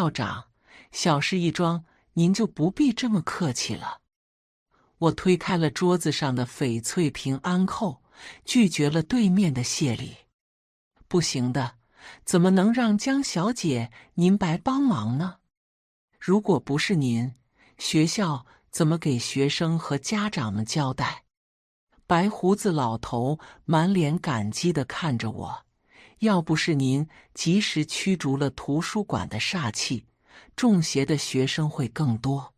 校长，小事一桩，您就不必这么客气了。我推开了桌子上的翡翠平安扣，拒绝了对面的谢礼。不行的，怎么能让江小姐您白帮忙呢？如果不是您，学校怎么给学生和家长们交代？白胡子老头满脸感激的看着我。要不是您及时驱逐了图书馆的煞气，中邪的学生会更多。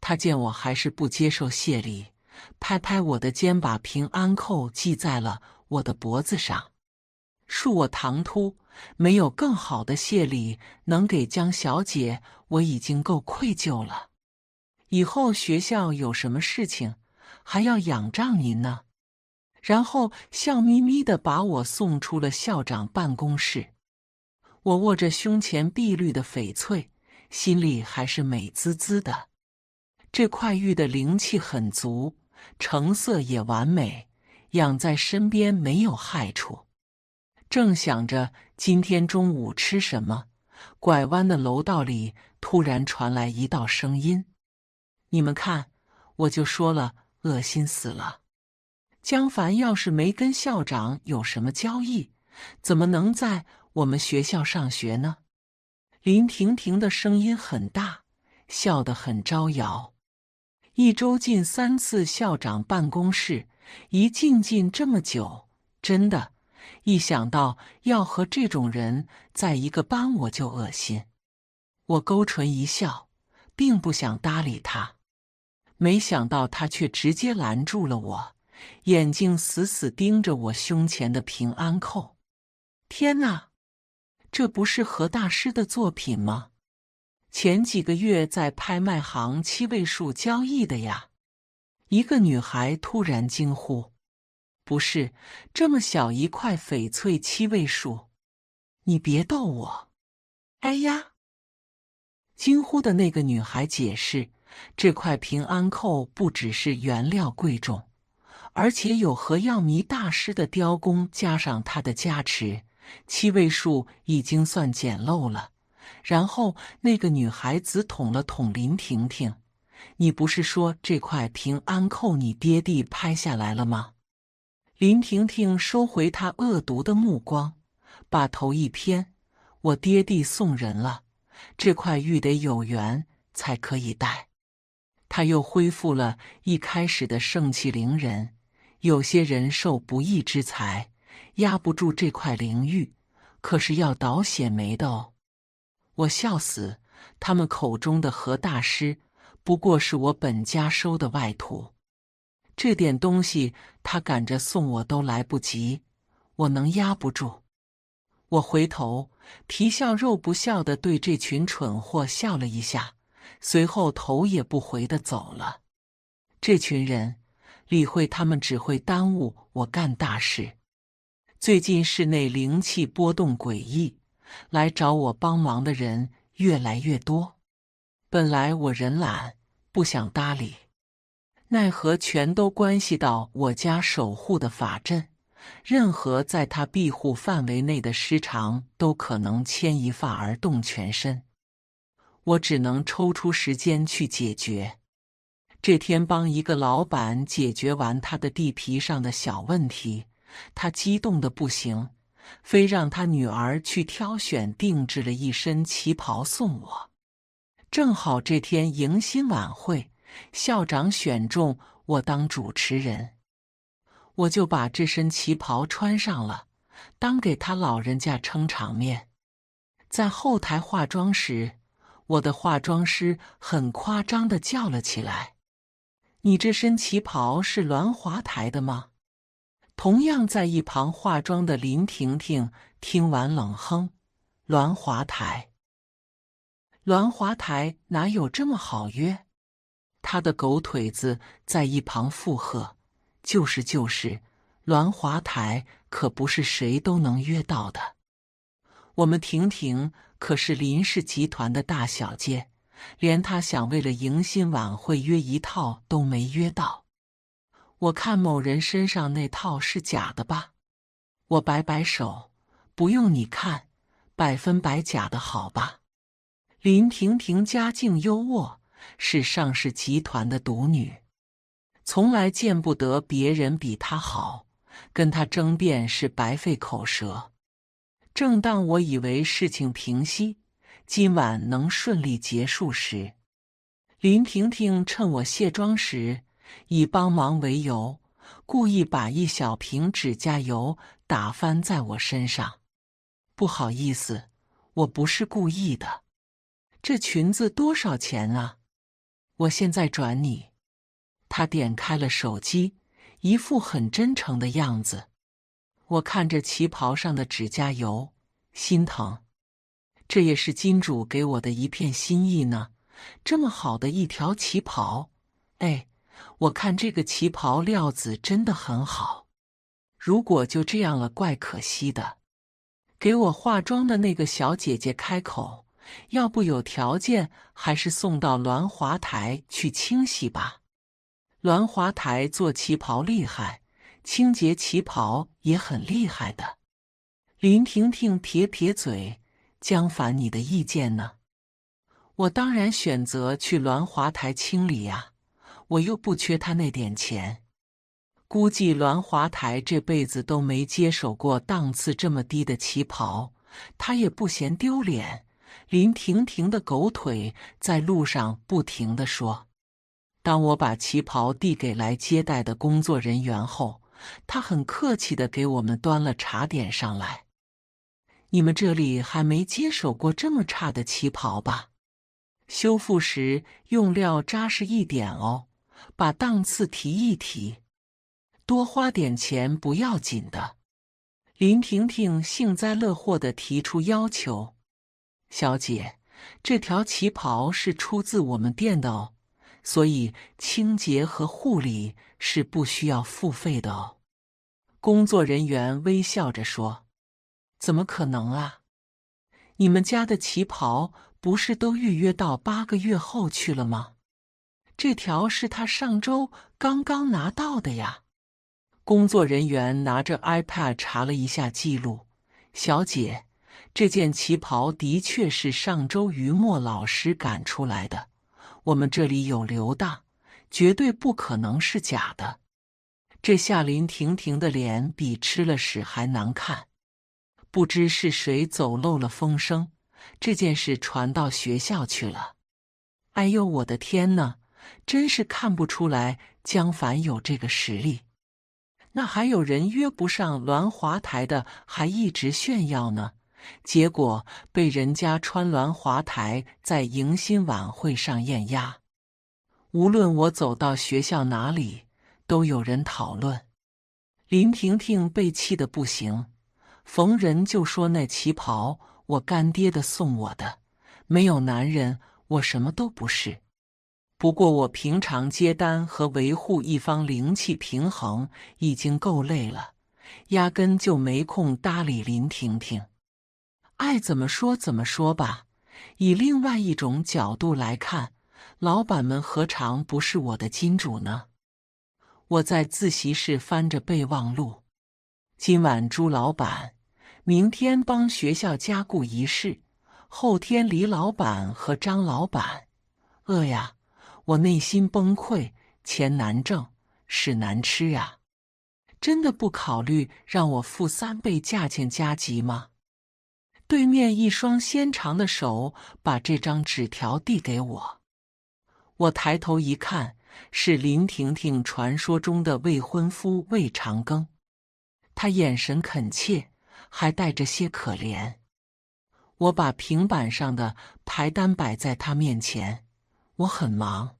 他见我还是不接受谢礼，拍拍我的肩，把平安扣系在了我的脖子上。恕我唐突，没有更好的谢礼能给江小姐，我已经够愧疚了。以后学校有什么事情，还要仰仗您呢。然后笑眯眯的把我送出了校长办公室，我握着胸前碧绿的翡翠，心里还是美滋滋的。这块玉的灵气很足，成色也完美，养在身边没有害处。正想着今天中午吃什么，拐弯的楼道里突然传来一道声音：“你们看，我就说了，恶心死了。”江凡要是没跟校长有什么交易，怎么能在我们学校上学呢？林婷婷的声音很大，笑得很招摇。一周进三次校长办公室，一进进这么久，真的，一想到要和这种人在一个班，我就恶心。我勾唇一笑，并不想搭理他，没想到他却直接拦住了我。眼睛死死盯着我胸前的平安扣。天哪，这不是何大师的作品吗？前几个月在拍卖行七位数交易的呀。一个女孩突然惊呼：“不是，这么小一块翡翠七位数？你别逗我！”哎呀，惊呼的那个女孩解释：“这块平安扣不只是原料贵重。”而且有何耀迷大师的雕工，加上他的加持，七位数已经算简陋了。然后那个女孩子捅了捅林婷婷：“你不是说这块平安扣你爹地拍下来了吗？”林婷婷收回她恶毒的目光，把头一偏：“我爹地送人了，这块玉得有缘才可以戴。”他又恢复了一开始的盛气凌人。有些人受不义之财，压不住这块灵玉，可是要倒血霉的哦。我笑死，他们口中的何大师，不过是我本家收的外徒，这点东西他赶着送我都来不及，我能压不住？我回头皮笑肉不笑的对这群蠢货笑了一下，随后头也不回的走了。这群人。理会他们只会耽误我干大事。最近室内灵气波动诡异，来找我帮忙的人越来越多。本来我人懒，不想搭理，奈何全都关系到我家守护的法阵，任何在他庇护范围内的失常都可能牵一发而动全身，我只能抽出时间去解决。这天帮一个老板解决完他的地皮上的小问题，他激动的不行，非让他女儿去挑选定制了一身旗袍送我。正好这天迎新晚会，校长选中我当主持人，我就把这身旗袍穿上了，当给他老人家撑场面。在后台化妆时，我的化妆师很夸张的叫了起来。你这身旗袍是栾华台的吗？同样在一旁化妆的林婷婷听完冷哼：“栾华台，栾华台哪有这么好约？”她的狗腿子在一旁附和：“就是就是，栾华台可不是谁都能约到的。我们婷婷可是林氏集团的大小姐。”连他想为了迎新晚会约一套都没约到，我看某人身上那套是假的吧？我摆摆手，不用你看，百分百假的，好吧？林婷婷家境优渥，是上市集团的独女，从来见不得别人比她好，跟她争辩是白费口舌。正当我以为事情平息。今晚能顺利结束时，林婷婷趁我卸妆时，以帮忙为由，故意把一小瓶指甲油打翻在我身上。不好意思，我不是故意的。这裙子多少钱啊？我现在转你。他点开了手机，一副很真诚的样子。我看着旗袍上的指甲油，心疼。这也是金主给我的一片心意呢，这么好的一条旗袍，哎，我看这个旗袍料子真的很好，如果就这样了，怪可惜的。给我化妆的那个小姐姐开口：“要不有条件，还是送到鸾华台去清洗吧，鸾华台做旗袍厉害，清洁旗袍也很厉害的。”林婷婷撇撇嘴。江凡，你的意见呢？我当然选择去銮华台清理呀！我又不缺他那点钱。估计栾华台这辈子都没接手过档次这么低的旗袍，他也不嫌丢脸。林婷婷的狗腿在路上不停的说。当我把旗袍递给来接待的工作人员后，他很客气的给我们端了茶点上来。你们这里还没接手过这么差的旗袍吧？修复时用料扎实一点哦，把档次提一提，多花点钱不要紧的。林婷婷幸灾乐祸的提出要求：“小姐，这条旗袍是出自我们店的哦，所以清洁和护理是不需要付费的哦。”工作人员微笑着说。怎么可能啊！你们家的旗袍不是都预约到八个月后去了吗？这条是他上周刚刚拿到的呀。工作人员拿着 iPad 查了一下记录，小姐，这件旗袍的确是上周于墨老师赶出来的，我们这里有留档，绝对不可能是假的。这下林婷婷的脸比吃了屎还难看。不知是谁走漏了风声，这件事传到学校去了。哎呦，我的天哪！真是看不出来江凡有这个实力。那还有人约不上栾华台的，还一直炫耀呢，结果被人家穿栾华台在迎新晚会上艳压。无论我走到学校哪里，都有人讨论。林婷婷被气得不行。逢人就说那旗袍我干爹的送我的，没有男人我什么都不是。不过我平常接单和维护一方灵气平衡已经够累了，压根就没空搭理林婷婷。爱怎么说怎么说吧，以另外一种角度来看，老板们何尝不是我的金主呢？我在自习室翻着备忘录，今晚朱老板。明天帮学校加固仪式，后天李老板和张老板。饿呀，我内心崩溃，钱难挣，屎难吃呀！真的不考虑让我付三倍价钱加急吗？对面一双纤长的手把这张纸条递给我，我抬头一看，是林婷婷传说中的未婚夫魏长庚。他眼神恳切。还带着些可怜，我把平板上的排单摆在他面前。我很忙，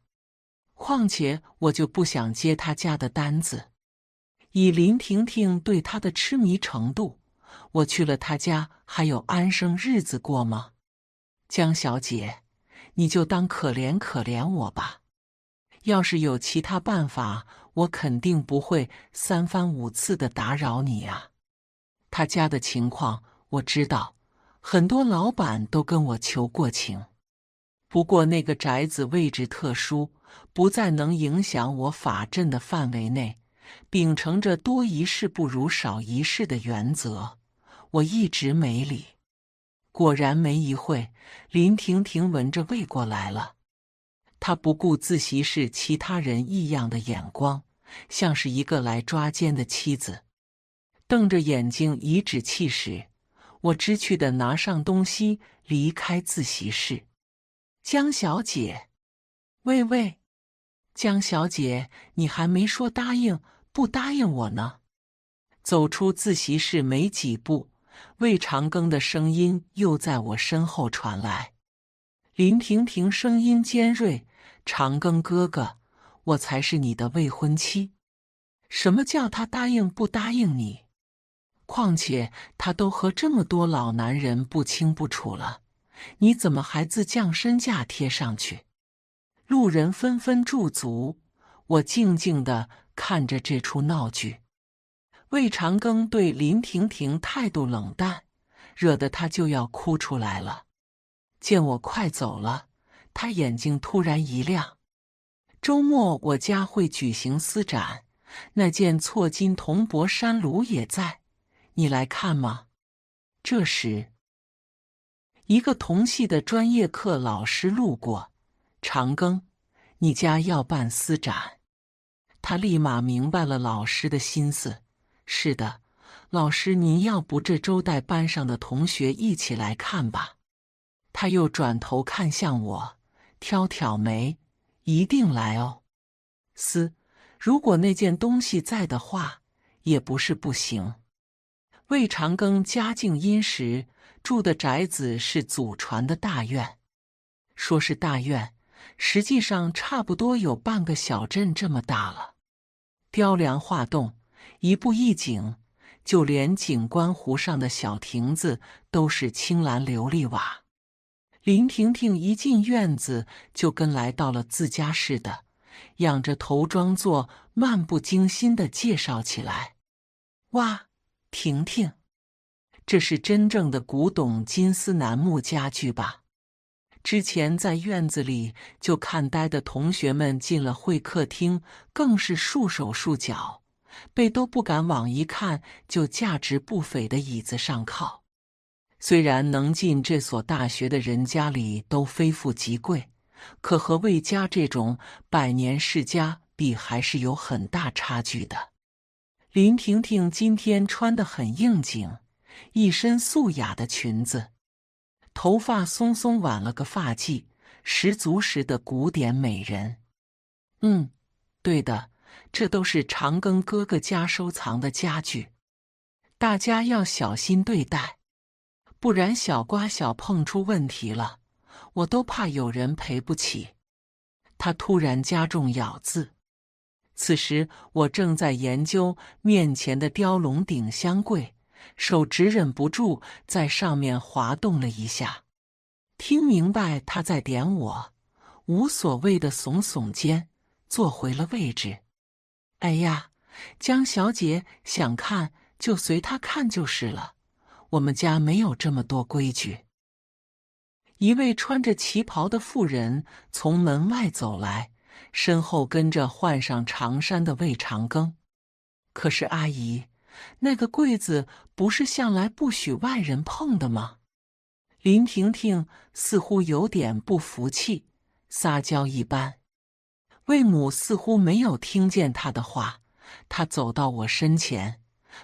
况且我就不想接他家的单子。以林婷婷对他的痴迷程度，我去了他家还有安生日子过吗？江小姐，你就当可怜可怜我吧。要是有其他办法，我肯定不会三番五次的打扰你啊。他家的情况我知道，很多老板都跟我求过情。不过那个宅子位置特殊，不在能影响我法阵的范围内。秉承着多一事不如少一事的原则，我一直没理。果然，没一会，林婷婷闻着味过来了。她不顾自习室其他人异样的眼光，像是一个来抓奸的妻子。瞪着眼睛，颐指气使。我知趣的拿上东西，离开自习室。江小姐，喂喂，江小姐，你还没说答应不答应我呢。走出自习室没几步，魏长庚的声音又在我身后传来：“林婷婷，声音尖锐，长庚哥哥，我才是你的未婚妻。什么叫他答应不答应你？”况且他都和这么多老男人不清不楚了，你怎么还自降身价贴上去？路人纷纷驻足，我静静的看着这出闹剧。魏长庚对林婷婷态度冷淡，惹得她就要哭出来了。见我快走了，他眼睛突然一亮。周末我家会举行私展，那件错金铜博山炉也在。你来看吗？这时，一个同系的专业课老师路过，长庚，你家要办私展？他立马明白了老师的心思。是的，老师，您要不这周带班上的同学一起来看吧？他又转头看向我，挑挑眉，一定来哦。私，如果那件东西在的话，也不是不行。魏长庚家境殷实，住的宅子是祖传的大院。说是大院，实际上差不多有半个小镇这么大了。雕梁画栋，一步一景，就连景观湖上的小亭子都是青蓝琉璃瓦。林婷婷一进院子，就跟来到了自家似的，仰着头装作漫不经心的介绍起来：“哇！”婷婷，这是真正的古董金丝楠木家具吧？之前在院子里就看呆的同学们，进了会客厅更是束手束脚，背都不敢往一看就价值不菲的椅子上靠。虽然能进这所大学的人家里都非富即贵，可和魏家这种百年世家比，还是有很大差距的。林婷婷今天穿得很应景，一身素雅的裙子，头发松松挽了个发髻，十足十的古典美人。嗯，对的，这都是长庚哥哥家收藏的家具，大家要小心对待，不然小刮小碰出问题了，我都怕有人赔不起。他突然加重咬字。此时我正在研究面前的雕龙顶香柜，手指忍不住在上面滑动了一下。听明白他在点我，无所谓的耸耸肩，坐回了位置。哎呀，江小姐想看就随她看就是了，我们家没有这么多规矩。一位穿着旗袍的妇人从门外走来。身后跟着换上长衫的魏长庚，可是阿姨，那个柜子不是向来不许外人碰的吗？林婷婷似乎有点不服气，撒娇一般。魏母似乎没有听见她的话，她走到我身前，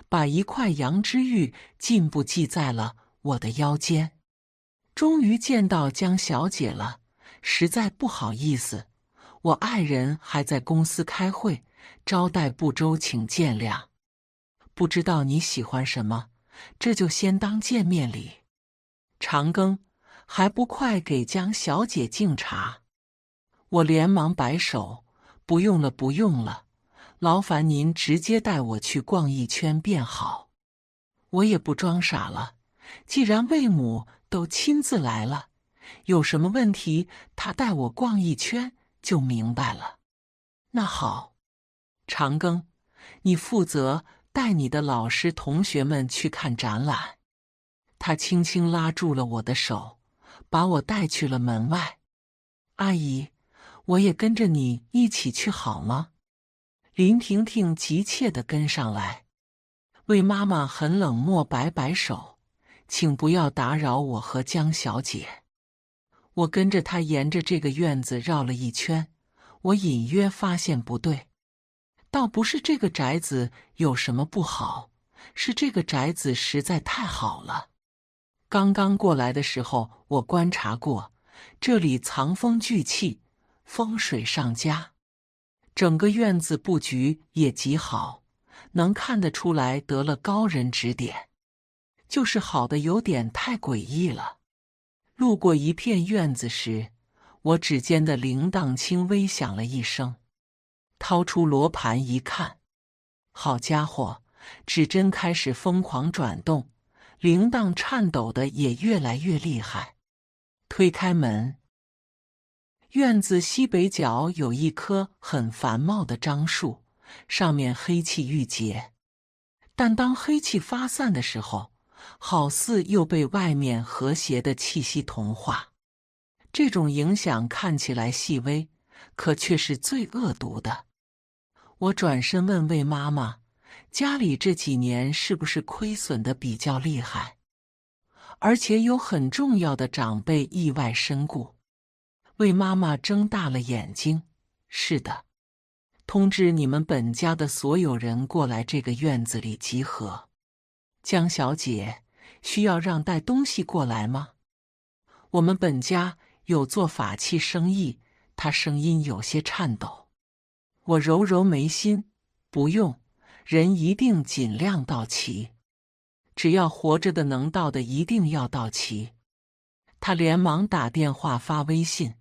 把一块羊脂玉进一步系在了我的腰间。终于见到江小姐了，实在不好意思。我爱人还在公司开会，招待不周，请见谅。不知道你喜欢什么，这就先当见面礼。长庚，还不快给江小姐敬茶？我连忙摆手，不用了，不用了，劳烦您直接带我去逛一圈便好。我也不装傻了，既然魏母都亲自来了，有什么问题，她带我逛一圈。就明白了。那好，长庚，你负责带你的老师、同学们去看展览。他轻轻拉住了我的手，把我带去了门外。阿姨，我也跟着你一起去好吗？林婷婷急切的跟上来。魏妈妈很冷漠，摆摆手，请不要打扰我和江小姐。我跟着他沿着这个院子绕了一圈，我隐约发现不对。倒不是这个宅子有什么不好，是这个宅子实在太好了。刚刚过来的时候，我观察过，这里藏风聚气，风水上佳，整个院子布局也极好，能看得出来得了高人指点。就是好的有点太诡异了。路过一片院子时，我指尖的铃铛轻微响了一声。掏出罗盘一看，好家伙，指针开始疯狂转动，铃铛颤抖的也越来越厉害。推开门，院子西北角有一棵很繁茂的樟树，上面黑气郁结，但当黑气发散的时候。好似又被外面和谐的气息同化，这种影响看起来细微，可却是最恶毒的。我转身问魏妈妈：“家里这几年是不是亏损的比较厉害？而且有很重要的长辈意外身故？”魏妈妈睁大了眼睛：“是的，通知你们本家的所有人过来这个院子里集合。”江小姐，需要让带东西过来吗？我们本家有做法器生意。他声音有些颤抖。我揉揉眉心，不用，人一定尽量到齐，只要活着的能到的一定要到齐。他连忙打电话发微信。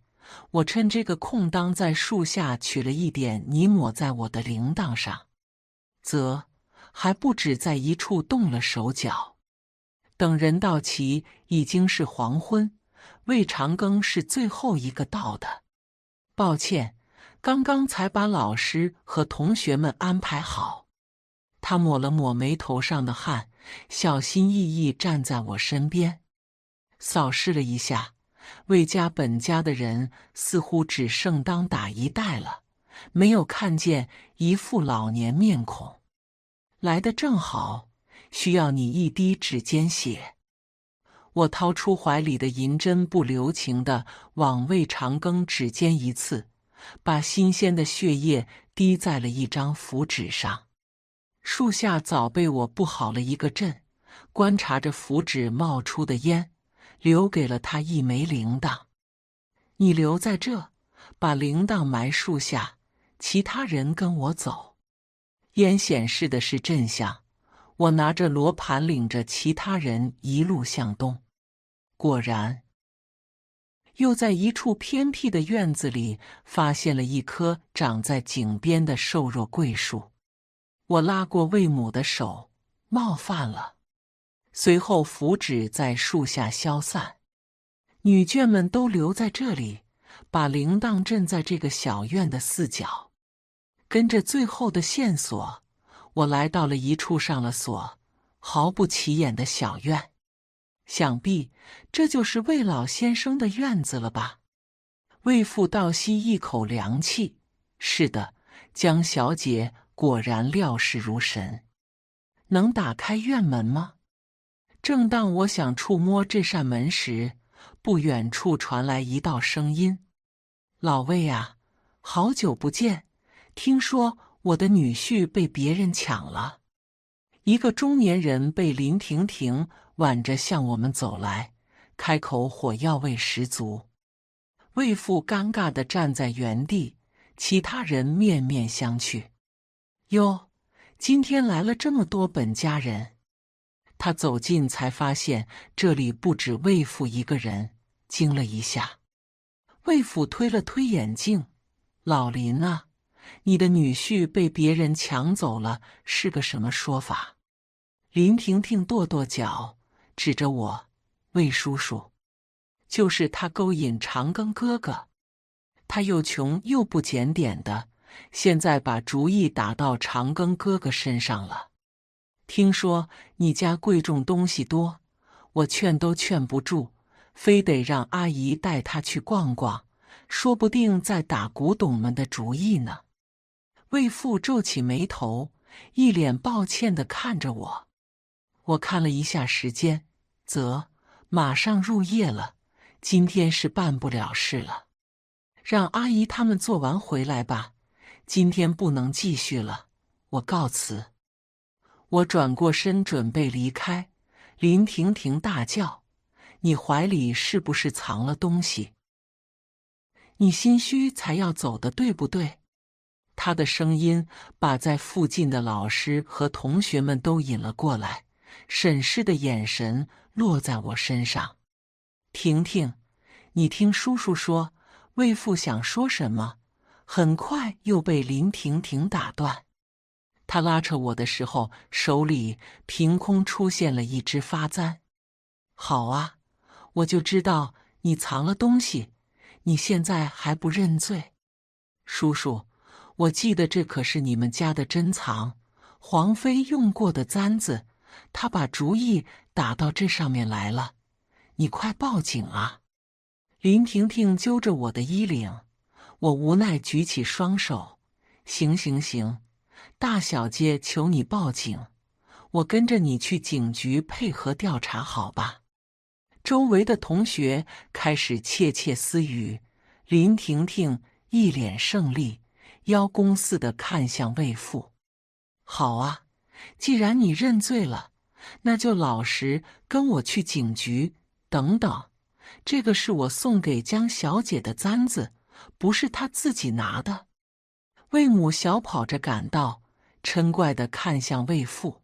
我趁这个空当，在树下取了一点泥，抹在我的铃铛上，则。还不止在一处动了手脚，等人到齐已经是黄昏。魏长庚是最后一个到的。抱歉，刚刚才把老师和同学们安排好。他抹了抹眉头上的汗，小心翼翼站在我身边，扫视了一下魏家本家的人，似乎只剩当打一代了，没有看见一副老年面孔。来的正好，需要你一滴指尖血。我掏出怀里的银针，不留情的往魏长庚指尖一刺，把新鲜的血液滴在了一张符纸上。树下早被我布好了一个阵，观察着符纸冒出的烟，留给了他一枚铃铛。你留在这，把铃铛埋树下，其他人跟我走。烟显示的是震向，我拿着罗盘，领着其他人一路向东，果然又在一处偏僻的院子里发现了一棵长在井边的瘦弱桂树。我拉过魏母的手，冒犯了。随后符纸在树下消散，女眷们都留在这里，把铃铛震在这个小院的四角。跟着最后的线索，我来到了一处上了锁、毫不起眼的小院。想必这就是魏老先生的院子了吧？魏父倒吸一口凉气：“是的，江小姐果然料事如神。”能打开院门吗？正当我想触摸这扇门时，不远处传来一道声音：“老魏啊，好久不见！”听说我的女婿被别人抢了，一个中年人被林婷婷挽着向我们走来，开口火药味十足。魏父尴尬的站在原地，其他人面面相觑。哟，今天来了这么多本家人。他走近才发现这里不止魏父一个人，惊了一下。魏父推了推眼镜，老林啊。你的女婿被别人抢走了，是个什么说法？林婷婷跺跺脚，指着我：“魏叔叔，就是他勾引长庚哥哥。他又穷又不检点的，现在把主意打到长庚哥哥身上了。听说你家贵重东西多，我劝都劝不住，非得让阿姨带他去逛逛，说不定在打古董们的主意呢。”魏父皱起眉头，一脸抱歉的看着我。我看了一下时间，则马上入夜了，今天是办不了事了，让阿姨他们做完回来吧。今天不能继续了，我告辞。我转过身准备离开，林婷婷大叫：“你怀里是不是藏了东西？你心虚才要走的，对不对？”他的声音把在附近的老师和同学们都引了过来，审视的眼神落在我身上。婷婷，你听叔叔说，魏父想说什么，很快又被林婷婷打断。他拉扯我的时候，手里凭空出现了一只发簪。好啊，我就知道你藏了东西，你现在还不认罪，叔叔。我记得这可是你们家的珍藏，皇妃用过的簪子，他把主意打到这上面来了，你快报警啊！林婷婷揪着我的衣领，我无奈举起双手：“行行行，大小姐求你报警，我跟着你去警局配合调查，好吧？”周围的同学开始窃窃私语，林婷婷一脸胜利。邀功似的看向魏父。好啊，既然你认罪了，那就老实跟我去警局。等等，这个是我送给江小姐的簪子，不是她自己拿的。魏母小跑着赶到，嗔怪的看向魏父：“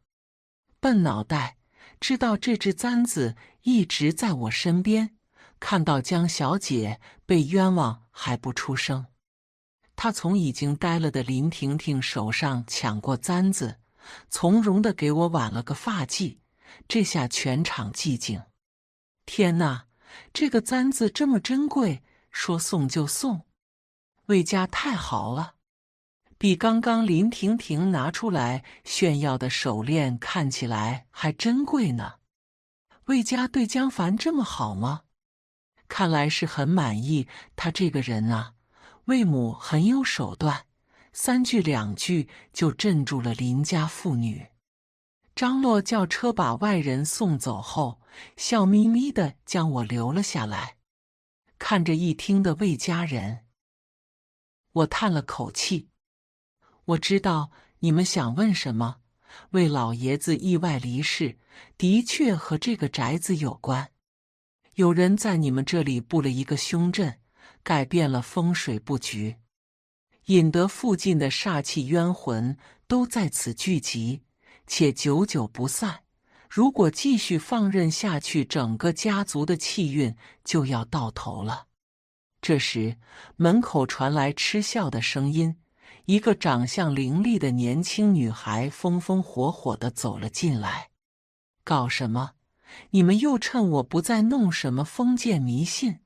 笨脑袋，知道这只簪子一直在我身边，看到江小姐被冤枉还不出声。”他从已经呆了的林婷婷手上抢过簪子，从容的给我挽了个发髻。这下全场寂静。天哪，这个簪子这么珍贵，说送就送，魏家太豪了。比刚刚林婷婷拿出来炫耀的手链看起来还珍贵呢。魏家对江凡这么好吗？看来是很满意他这个人啊。魏母很有手段，三句两句就镇住了邻家妇女。张洛叫车把外人送走后，笑眯眯的将我留了下来，看着一听的魏家人，我叹了口气。我知道你们想问什么。魏老爷子意外离世，的确和这个宅子有关。有人在你们这里布了一个凶阵。改变了风水布局，引得附近的煞气冤魂都在此聚集，且久久不散。如果继续放任下去，整个家族的气运就要到头了。这时，门口传来嗤笑的声音，一个长相伶俐的年轻女孩风风火火的走了进来：“搞什么？你们又趁我不在弄什么封建迷信？”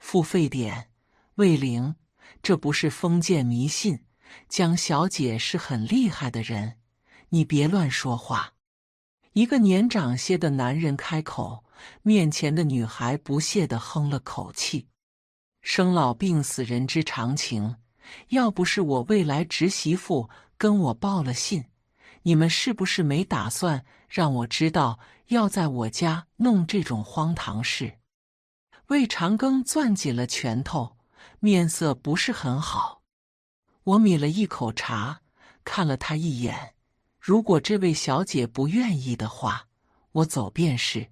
付费点魏玲，这不是封建迷信。江小姐是很厉害的人，你别乱说话。一个年长些的男人开口，面前的女孩不屑的哼了口气。生老病死，人之常情。要不是我未来侄媳妇跟我报了信，你们是不是没打算让我知道要在我家弄这种荒唐事？魏长庚攥紧了拳头，面色不是很好。我抿了一口茶，看了他一眼。如果这位小姐不愿意的话，我走便是。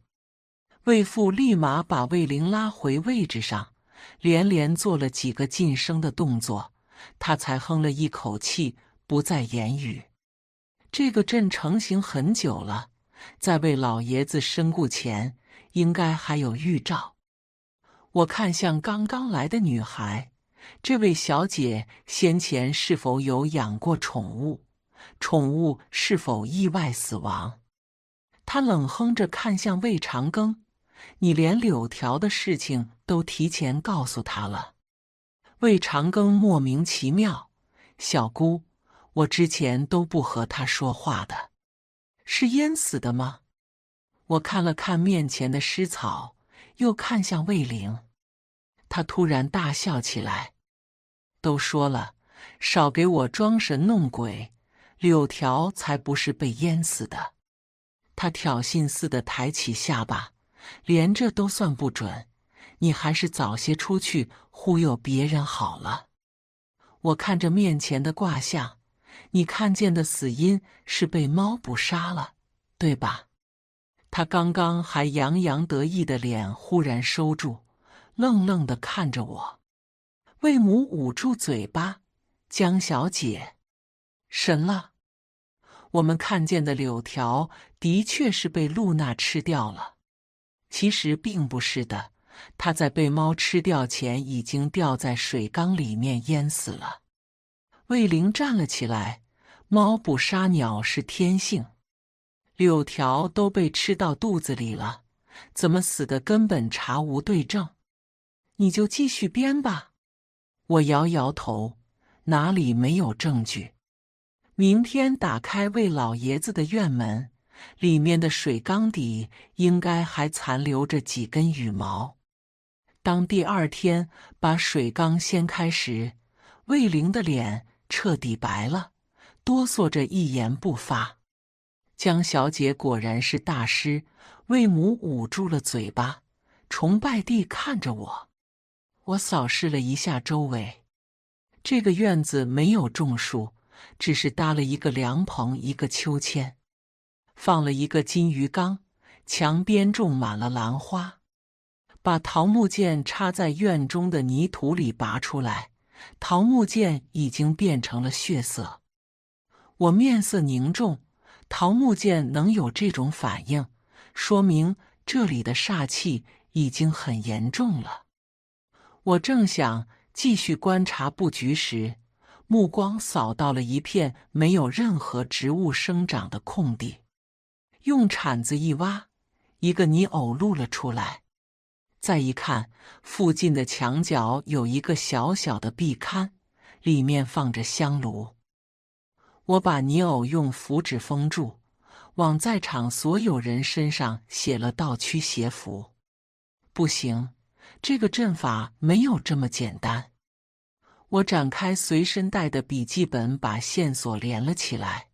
魏父立马把魏玲拉回位置上，连连做了几个晋升的动作，他才哼了一口气，不再言语。这个阵成型很久了，在魏老爷子身故前，应该还有预兆。我看向刚刚来的女孩，这位小姐先前是否有养过宠物？宠物是否意外死亡？她冷哼着看向魏长庚：“你连柳条的事情都提前告诉她了。”魏长庚莫名其妙：“小姑，我之前都不和她说话的。”是淹死的吗？我看了看面前的湿草。又看向魏玲，他突然大笑起来：“都说了，少给我装神弄鬼，柳条才不是被淹死的。”他挑衅似的抬起下巴：“连这都算不准，你还是早些出去忽悠别人好了。”我看着面前的卦象，你看见的死因是被猫捕杀了，对吧？他刚刚还洋洋得意的脸忽然收住，愣愣的看着我。魏母捂住嘴巴：“江小姐，神了！我们看见的柳条的确是被露娜吃掉了。其实并不是的，它在被猫吃掉前已经掉在水缸里面淹死了。”魏玲站了起来：“猫捕杀鸟是天性。”柳条都被吃到肚子里了，怎么死的？根本查无对证。你就继续编吧。我摇摇头，哪里没有证据？明天打开魏老爷子的院门，里面的水缸底应该还残留着几根羽毛。当第二天把水缸掀开时，魏玲的脸彻底白了，哆嗦着一言不发。江小姐果然是大师，魏母捂住了嘴巴，崇拜地看着我。我扫视了一下周围，这个院子没有种树，只是搭了一个凉棚，一个秋千，放了一个金鱼缸，墙边种满了兰花。把桃木剑插在院中的泥土里拔出来，桃木剑已经变成了血色。我面色凝重。桃木剑能有这种反应，说明这里的煞气已经很严重了。我正想继续观察布局时，目光扫到了一片没有任何植物生长的空地，用铲子一挖，一个泥偶露了出来。再一看，附近的墙角有一个小小的壁龛，里面放着香炉。我把泥偶用符纸封住，往在场所有人身上写了道驱邪符。不行，这个阵法没有这么简单。我展开随身带的笔记本，把线索连了起来。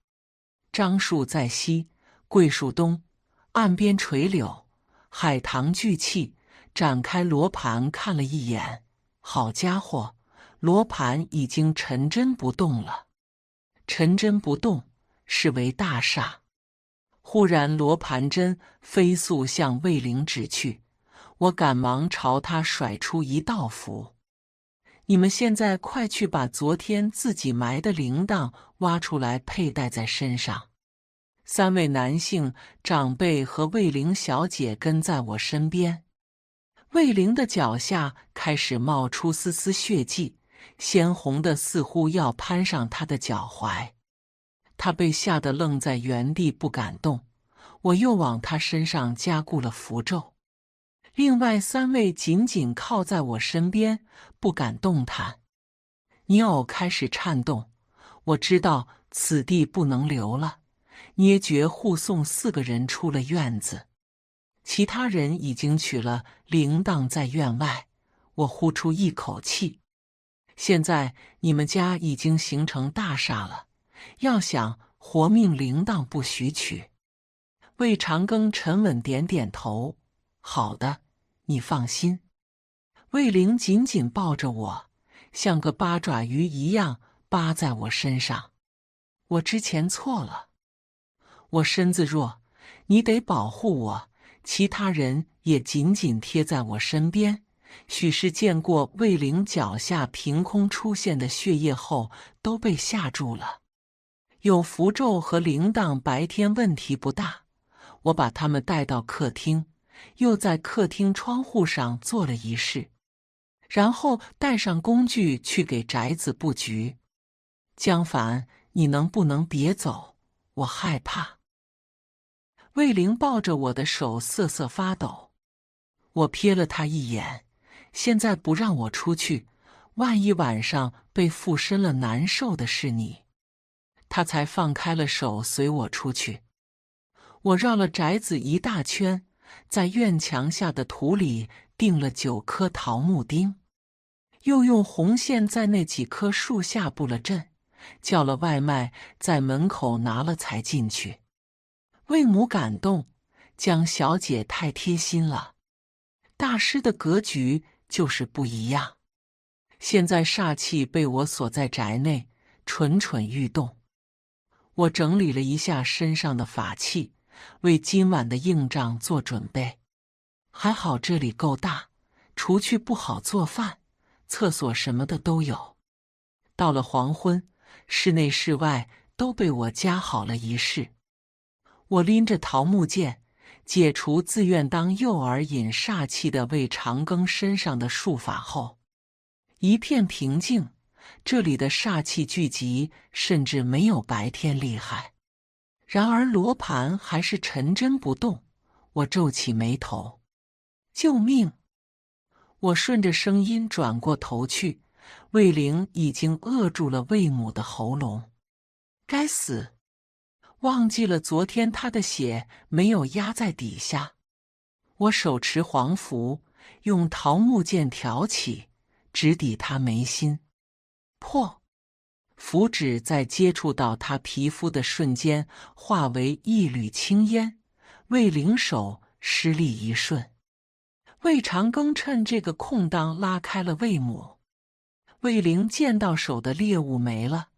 樟树在西，桂树东，岸边垂柳，海棠聚气。展开罗盘看了一眼，好家伙，罗盘已经沉针不动了。陈针不动，是为大厦。忽然，罗盘针飞速向魏玲指去，我赶忙朝他甩出一道符：“你们现在快去把昨天自己埋的铃铛挖出来，佩戴在身上。”三位男性长辈和魏玲小姐跟在我身边，魏玲的脚下开始冒出丝丝血迹。鲜红的似乎要攀上他的脚踝，他被吓得愣在原地不敢动。我又往他身上加固了符咒，另外三位紧紧靠在我身边不敢动弹。尼偶开始颤动，我知道此地不能留了，捏诀护送四个人出了院子。其他人已经取了铃铛在院外，我呼出一口气。现在你们家已经形成大厦了，要想活命，铃铛不许取。魏长庚沉稳点点头：“好的，你放心。”魏玲紧紧抱着我，像个八爪鱼一样扒在我身上。我之前错了，我身子弱，你得保护我。其他人也紧紧贴在我身边。许是见过魏玲脚下凭空出现的血液后，都被吓住了。有符咒和铃铛，白天问题不大。我把他们带到客厅，又在客厅窗户上做了仪式，然后带上工具去给宅子布局。江凡，你能不能别走？我害怕。魏玲抱着我的手瑟瑟发抖。我瞥了他一眼。现在不让我出去，万一晚上被附身了，难受的是你。他才放开了手，随我出去。我绕了宅子一大圈，在院墙下的土里钉了九颗桃木钉，又用红线在那几棵树下布了阵，叫了外卖，在门口拿了才进去。为母感动，江小姐太贴心了，大师的格局。就是不一样。现在煞气被我锁在宅内，蠢蠢欲动。我整理了一下身上的法器，为今晚的硬仗做准备。还好这里够大，除去不好做饭，厕所什么的都有。到了黄昏，室内室外都被我加好了仪式。我拎着桃木剑。解除自愿当诱饵引煞气的魏长庚身上的术法后，一片平静。这里的煞气聚集甚至没有白天厉害，然而罗盘还是沉真不动。我皱起眉头：“救命！”我顺着声音转过头去，魏玲已经扼住了魏母的喉咙。该死！忘记了昨天他的血没有压在底下，我手持黄符，用桃木剑挑起，直抵他眉心。破！符纸在接触到他皮肤的瞬间化为一缕青烟。魏灵手失力一瞬，魏长庚趁这个空档拉开了魏母。魏灵见到手的猎物没了。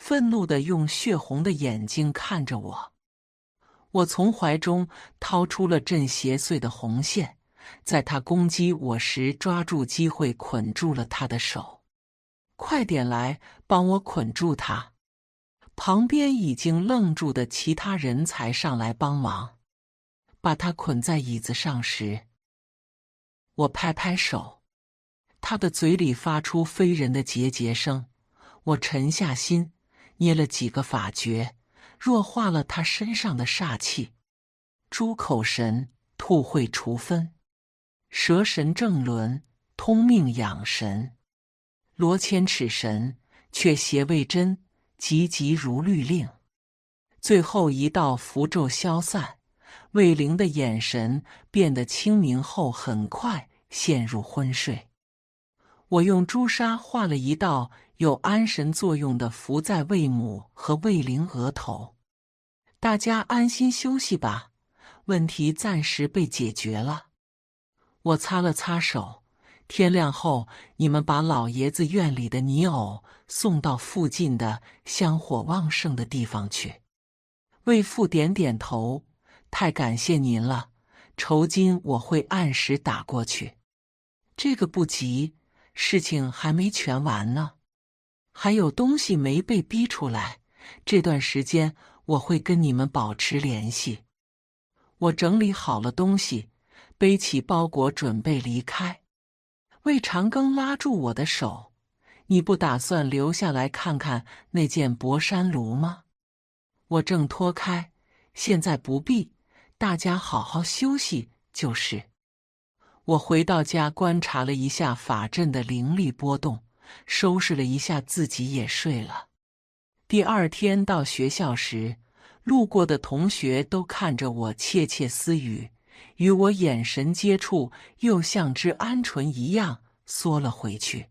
愤怒的用血红的眼睛看着我，我从怀中掏出了镇邪祟的红线，在他攻击我时抓住机会捆住了他的手。快点来帮我捆住他！旁边已经愣住的其他人才上来帮忙，把他捆在椅子上时，我拍拍手，他的嘴里发出非人的节节声。我沉下心。捏了几个法诀，弱化了他身上的煞气。猪口神吐秽除分，蛇神正轮通命养神，罗千尺神却邪未真，急急如律令。最后一道符咒消散，魏灵的眼神变得清明后，很快陷入昏睡。我用朱砂画了一道。有安神作用的，伏在魏母和魏灵额头。大家安心休息吧，问题暂时被解决了。我擦了擦手。天亮后，你们把老爷子院里的泥偶送到附近的香火旺盛的地方去。魏父点点头，太感谢您了，酬金我会按时打过去。这个不急，事情还没全完呢。还有东西没被逼出来，这段时间我会跟你们保持联系。我整理好了东西，背起包裹准备离开。魏长庚拉住我的手：“你不打算留下来看看那件薄山炉吗？”我挣脱开：“现在不必，大家好好休息就是。”我回到家，观察了一下法阵的灵力波动。收拾了一下，自己也睡了。第二天到学校时，路过的同学都看着我窃窃私语，与我眼神接触，又像只鹌鹑一样缩了回去。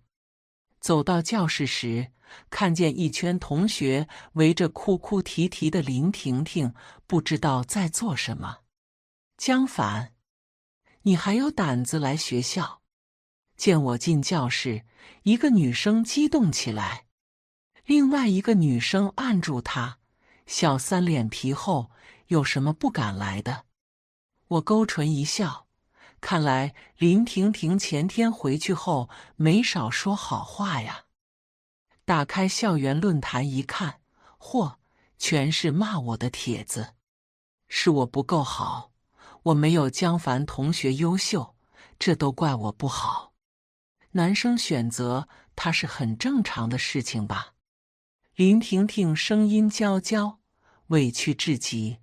走到教室时，看见一圈同学围着哭哭啼啼的林婷婷，不知道在做什么。江凡，你还有胆子来学校？见我进教室，一个女生激动起来，另外一个女生按住她。小三脸皮厚，有什么不敢来的？我勾唇一笑，看来林婷婷前天回去后没少说好话呀。打开校园论坛一看，嚯，全是骂我的帖子。是我不够好，我没有江凡同学优秀，这都怪我不好。男生选择他是很正常的事情吧？林婷婷声音娇娇，委屈至极。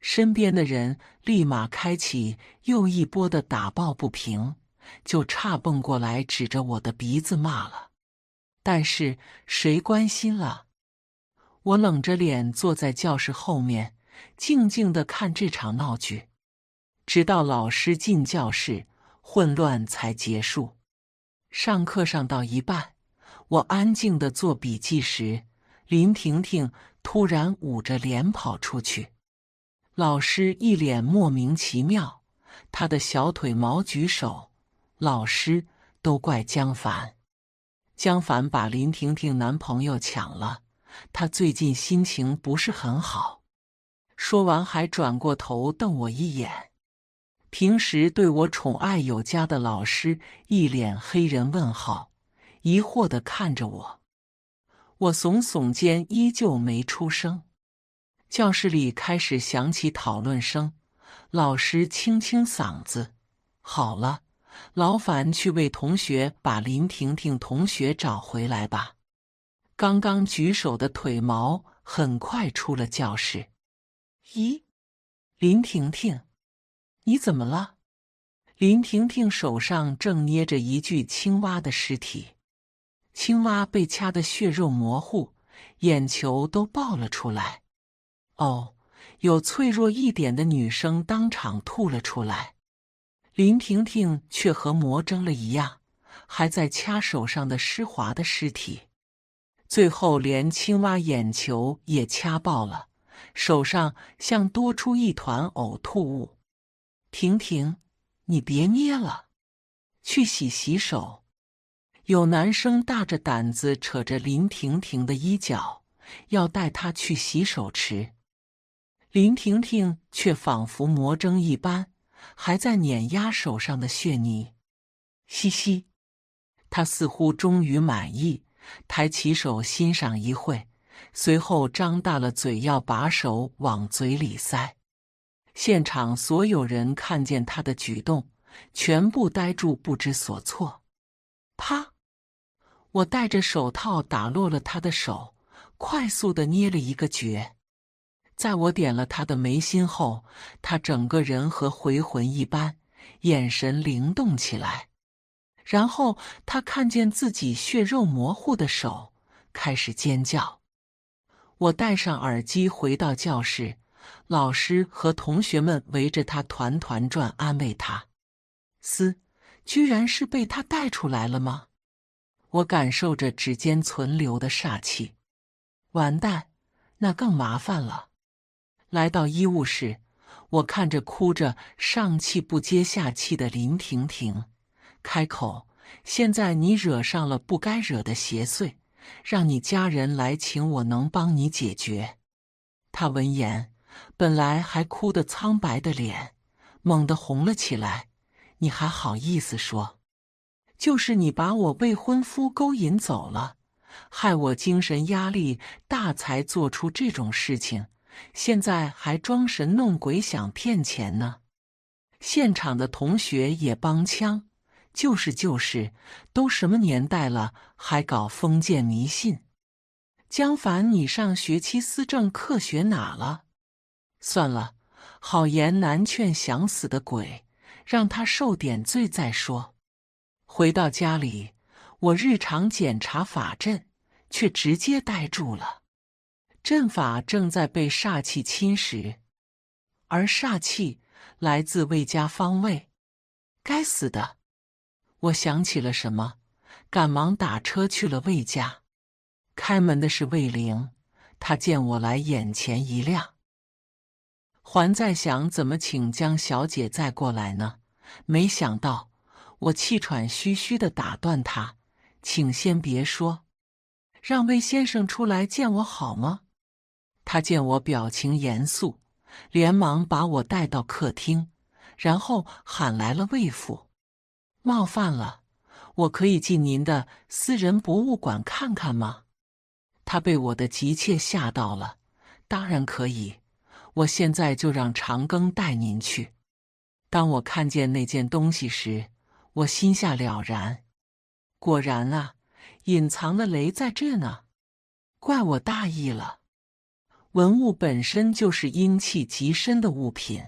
身边的人立马开启又一波的打抱不平，就差蹦过来指着我的鼻子骂了。但是谁关心了？我冷着脸坐在教室后面，静静的看这场闹剧，直到老师进教室，混乱才结束。上课上到一半，我安静的做笔记时，林婷婷突然捂着脸跑出去。老师一脸莫名其妙，他的小腿毛举手，老师都怪江凡，江凡把林婷婷男朋友抢了，他最近心情不是很好。说完还转过头瞪我一眼。平时对我宠爱有加的老师一脸黑人问号，疑惑的看着我。我耸耸肩，依旧没出声。教室里开始响起讨论声。老师清清嗓子：“好了，劳烦去为同学把林婷婷同学找回来吧。”刚刚举手的腿毛很快出了教室。咦，林婷婷？你怎么了？林婷婷手上正捏着一具青蛙的尸体，青蛙被掐得血肉模糊，眼球都爆了出来。哦，有脆弱一点的女生当场吐了出来，林婷婷却和魔怔了一样，还在掐手上的湿滑的尸体，最后连青蛙眼球也掐爆了，手上像多出一团呕吐物。婷婷，你别捏了，去洗洗手。有男生大着胆子扯着林婷婷的衣角，要带她去洗手池。林婷婷却仿佛魔怔一般，还在碾压手上的血泥。嘻嘻，她似乎终于满意，抬起手欣赏一会，随后张大了嘴要把手往嘴里塞。现场所有人看见他的举动，全部呆住，不知所措。啪！我戴着手套打落了他的手，快速的捏了一个诀。在我点了他的眉心后，他整个人和回魂一般，眼神灵动起来。然后他看见自己血肉模糊的手，开始尖叫。我戴上耳机，回到教室。老师和同学们围着他团团转，安慰他。嘶，居然是被他带出来了吗？我感受着指尖存留的煞气，完蛋，那更麻烦了。来到医务室，我看着哭着、上气不接下气的林婷婷，开口：“现在你惹上了不该惹的邪祟，让你家人来请，我能帮你解决。”他闻言。本来还哭得苍白的脸，猛地红了起来。你还好意思说？就是你把我未婚夫勾引走了，害我精神压力大才做出这种事情。现在还装神弄鬼想骗钱呢！现场的同学也帮腔：“就是就是，都什么年代了，还搞封建迷信？”江凡，你上学期思政课学哪了？算了，好言难劝想死的鬼，让他受点罪再说。回到家里，我日常检查法阵，却直接呆住了。阵法正在被煞气侵蚀，而煞气来自魏家方位。该死的！我想起了什么，赶忙打车去了魏家。开门的是魏玲，她见我来，眼前一亮。还在想怎么请江小姐再过来呢，没想到我气喘吁吁的打断他，请先别说，让魏先生出来见我好吗？他见我表情严肃，连忙把我带到客厅，然后喊来了魏父。冒犯了，我可以进您的私人博物馆看看吗？他被我的急切吓到了，当然可以。我现在就让长庚带您去。当我看见那件东西时，我心下了然。果然啊，隐藏的雷在这呢，怪我大意了。文物本身就是阴气极深的物品，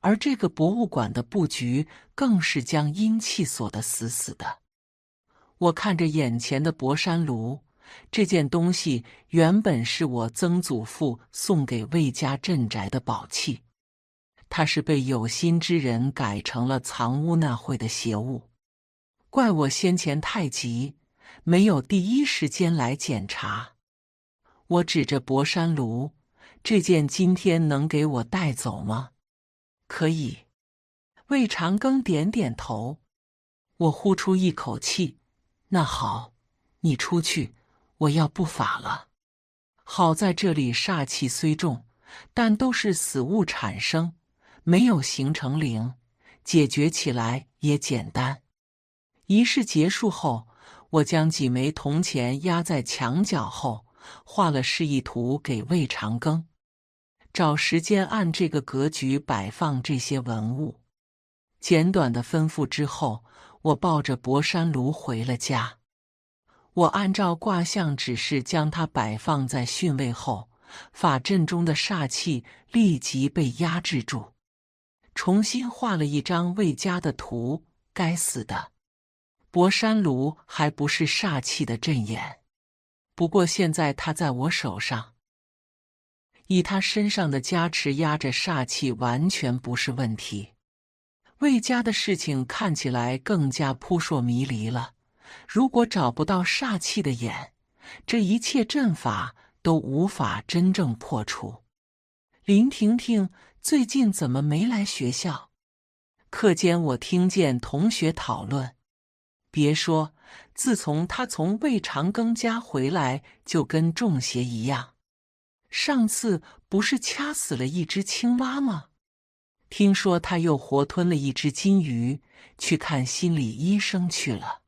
而这个博物馆的布局更是将阴气锁得死死的。我看着眼前的博山炉。这件东西原本是我曾祖父送给魏家镇宅的宝器，它是被有心之人改成了藏污纳秽的邪物。怪我先前太急，没有第一时间来检查。我指着博山炉，这件今天能给我带走吗？可以。魏长庚点点头。我呼出一口气。那好，你出去。我要不法了。好在这里煞气虽重，但都是死物产生，没有形成灵，解决起来也简单。仪式结束后，我将几枚铜钱压在墙角后，画了示意图给魏长庚，找时间按这个格局摆放这些文物。简短的吩咐之后，我抱着博山炉回了家。我按照卦象指示将它摆放在巽位后，法阵中的煞气立即被压制住。重新画了一张魏家的图。该死的，博山炉还不是煞气的阵眼。不过现在它在我手上，以他身上的加持压着煞气，完全不是问题。魏家的事情看起来更加扑朔迷离了。如果找不到煞气的眼，这一切阵法都无法真正破除。林婷婷最近怎么没来学校？课间我听见同学讨论，别说，自从她从魏长庚家回来，就跟中邪一样。上次不是掐死了一只青蛙吗？听说他又活吞了一只金鱼，去看心理医生去了。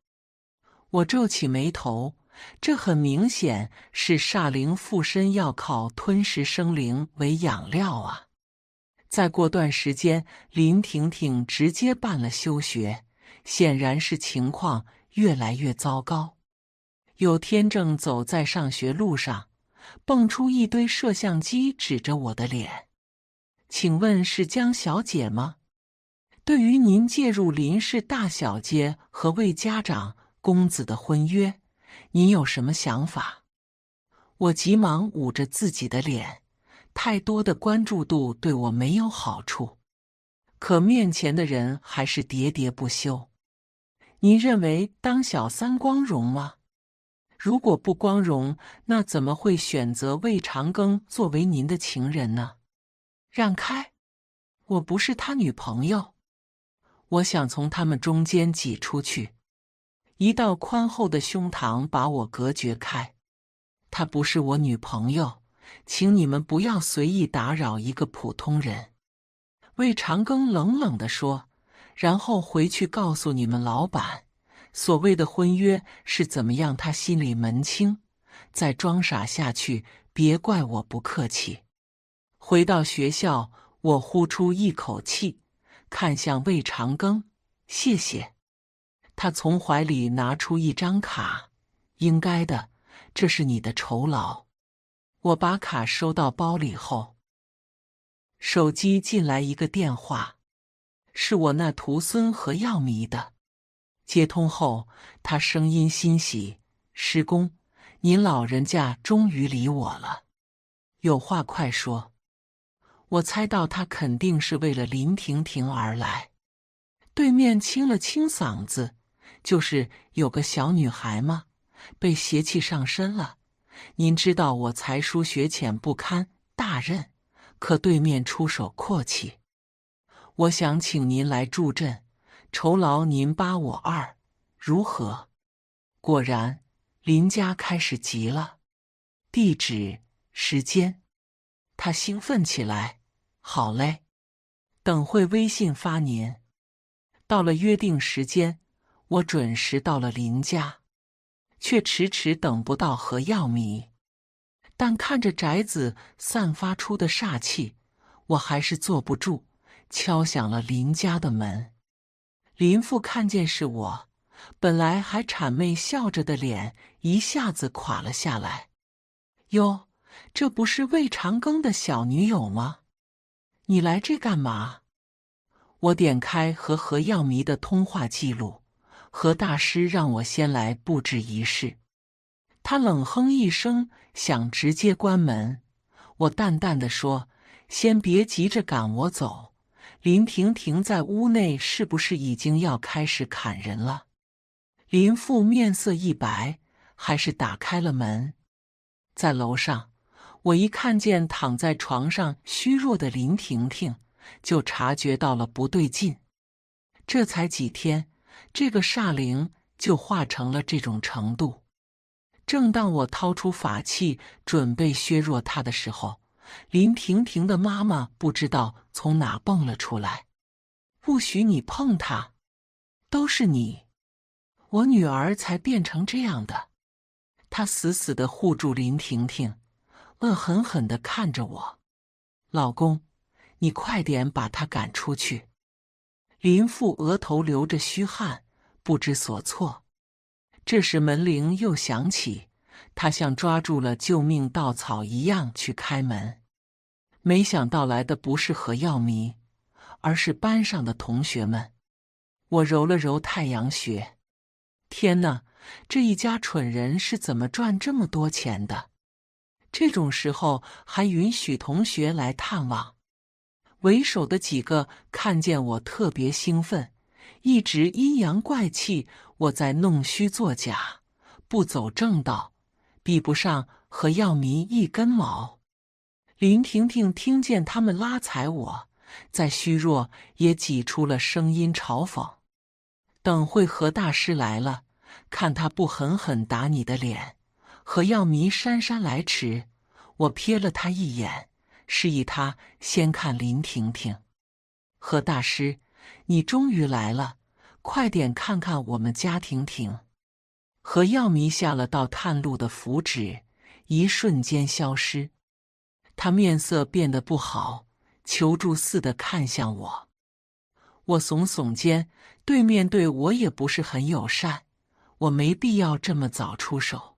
我皱起眉头，这很明显是煞灵附身，要靠吞食生灵为养料啊！再过段时间，林婷婷直接办了休学，显然是情况越来越糟糕。有天正走在上学路上，蹦出一堆摄像机指着我的脸，请问是江小姐吗？对于您介入林氏大小姐和魏家长，公子的婚约，您有什么想法？我急忙捂着自己的脸，太多的关注度对我没有好处。可面前的人还是喋喋不休。您认为当小三光荣吗？如果不光荣，那怎么会选择魏长庚作为您的情人呢？让开，我不是他女朋友。我想从他们中间挤出去。一道宽厚的胸膛把我隔绝开，她不是我女朋友，请你们不要随意打扰一个普通人。魏长庚冷冷地说，然后回去告诉你们老板，所谓的婚约是怎么样，他心里门清。再装傻下去，别怪我不客气。回到学校，我呼出一口气，看向魏长庚，谢谢。他从怀里拿出一张卡，应该的，这是你的酬劳。我把卡收到包里后，手机进来一个电话，是我那徒孙何耀迷的。接通后，他声音欣喜：“师公，您老人家终于理我了，有话快说。”我猜到他肯定是为了林婷婷而来。对面清了清嗓子。就是有个小女孩嘛，被邪气上身了。您知道我才疏学浅不堪大任，可对面出手阔气，我想请您来助阵，酬劳您八我二，如何？果然，林家开始急了。地址、时间，他兴奋起来。好嘞，等会微信发您。到了约定时间。我准时到了林家，却迟迟等不到何耀迷。但看着宅子散发出的煞气，我还是坐不住，敲响了林家的门。林父看见是我，本来还谄媚笑着的脸一下子垮了下来。哟，这不是魏长庚的小女友吗？你来这干嘛？我点开和何耀迷的通话记录。何大师让我先来布置仪式。他冷哼一声，想直接关门。我淡淡的说：“先别急着赶我走。”林婷婷在屋内是不是已经要开始砍人了？林父面色一白，还是打开了门。在楼上，我一看见躺在床上虚弱的林婷婷，就察觉到了不对劲。这才几天。这个煞灵就化成了这种程度。正当我掏出法器准备削弱它的时候，林婷婷的妈妈不知道从哪蹦了出来：“不许你碰她！都是你，我女儿才变成这样的。”她死死的护住林婷婷，恶狠狠的看着我：“老公，你快点把她赶出去。”林父额头流着虚汗，不知所措。这时门铃又响起，他像抓住了救命稻草一样去开门，没想到来的不是何耀明，而是班上的同学们。我揉了揉太阳穴，天哪，这一家蠢人是怎么赚这么多钱的？这种时候还允许同学来探望？为首的几个看见我特别兴奋，一直阴阳怪气，我在弄虚作假，不走正道，比不上何耀明一根毛。林婷婷听见他们拉踩我，在虚弱也挤出了声音嘲讽：“等会何大师来了，看他不狠狠打你的脸。”何耀明姗姗来迟，我瞥了他一眼。示意他先看林婷婷，何大师，你终于来了，快点看看我们家婷婷。何耀迷下了道探路的符纸，一瞬间消失。他面色变得不好，求助似的看向我。我耸耸肩，对面对我也不是很友善，我没必要这么早出手。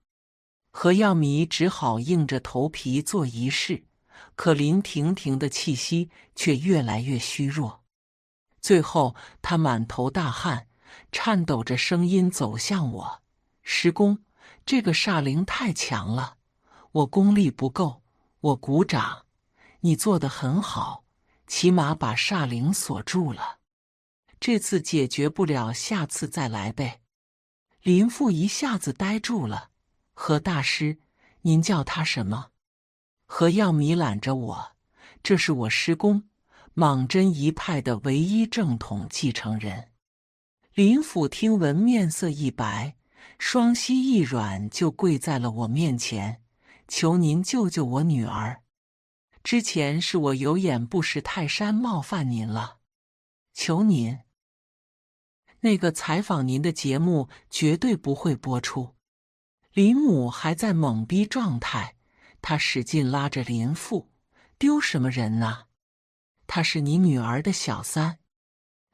何耀迷只好硬着头皮做仪式。可林婷婷的气息却越来越虚弱，最后她满头大汗，颤抖着声音走向我：“师公，这个煞灵太强了，我功力不够。我鼓掌，你做的很好，起码把煞灵锁住了。这次解决不了，下次再来呗。”林父一下子呆住了：“何大师，您叫他什么？”何耀明揽着我，这是我师公莽真一派的唯一正统继承人。林甫听闻，面色一白，双膝一软，就跪在了我面前，求您救救我女儿。之前是我有眼不识泰山，冒犯您了，求您。那个采访您的节目绝对不会播出。林母还在懵逼状态。他使劲拉着林父，丢什么人呐？他是你女儿的小三。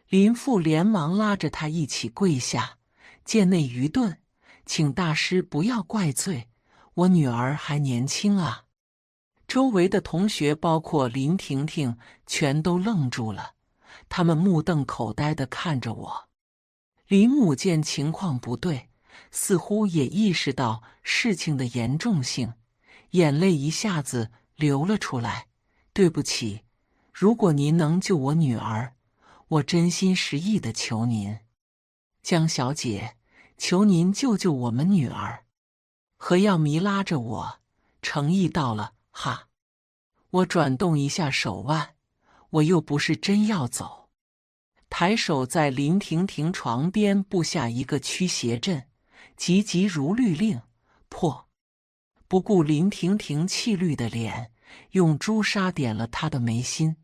林父连忙拉着他一起跪下，见内愚钝，请大师不要怪罪。我女儿还年轻啊。周围的同学，包括林婷婷，全都愣住了，他们目瞪口呆的看着我。林母见情况不对，似乎也意识到事情的严重性。眼泪一下子流了出来。对不起，如果您能救我女儿，我真心实意的求您，江小姐，求您救救我们女儿。何耀迷拉着我，诚意到了，哈！我转动一下手腕，我又不是真要走。抬手在林婷婷床边布下一个驱邪阵，急急如律令，破。不顾林婷婷气绿的脸，用朱砂点了他的眉心。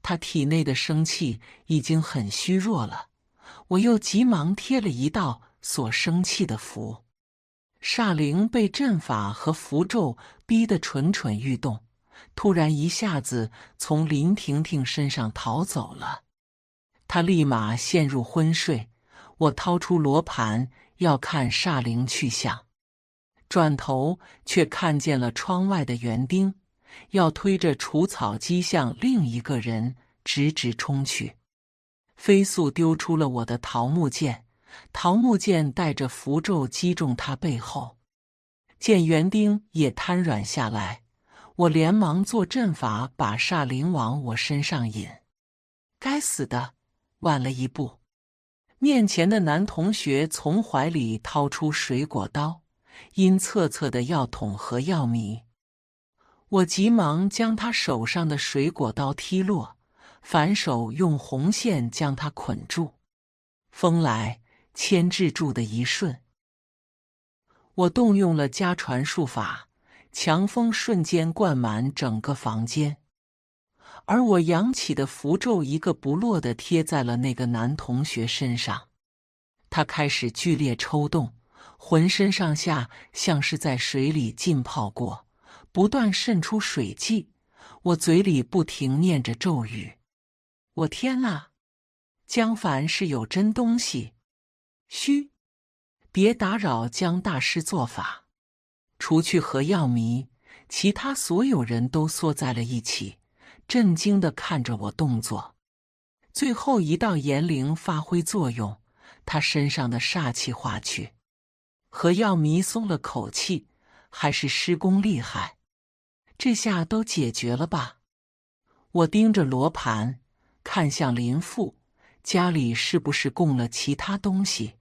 他体内的生气已经很虚弱了，我又急忙贴了一道所生气的符。煞灵被阵法和符咒逼得蠢蠢欲动，突然一下子从林婷婷身上逃走了。她立马陷入昏睡，我掏出罗盘要看煞灵去向。转头却看见了窗外的园丁，要推着除草机向另一个人直直冲去，飞速丢出了我的桃木剑，桃木剑带着符咒击中他背后。见园丁也瘫软下来，我连忙做阵法把煞灵往我身上引。该死的，晚了一步！面前的男同学从怀里掏出水果刀。阴恻恻的药桶和药迷，我急忙将他手上的水果刀踢落，反手用红线将他捆住。风来牵制住的一瞬，我动用了家传术法，强风瞬间灌满整个房间，而我扬起的符咒一个不落的贴在了那个男同学身上，他开始剧烈抽动。浑身上下像是在水里浸泡过，不断渗出水迹。我嘴里不停念着咒语：“我天啦！”江凡是有真东西。嘘，别打扰江大师做法。除去何耀迷，其他所有人都缩在了一起，震惊的看着我动作。最后一道炎灵发挥作用，他身上的煞气化去。何耀明松了口气，还是师公厉害，这下都解决了吧？我盯着罗盘，看向林父，家里是不是供了其他东西？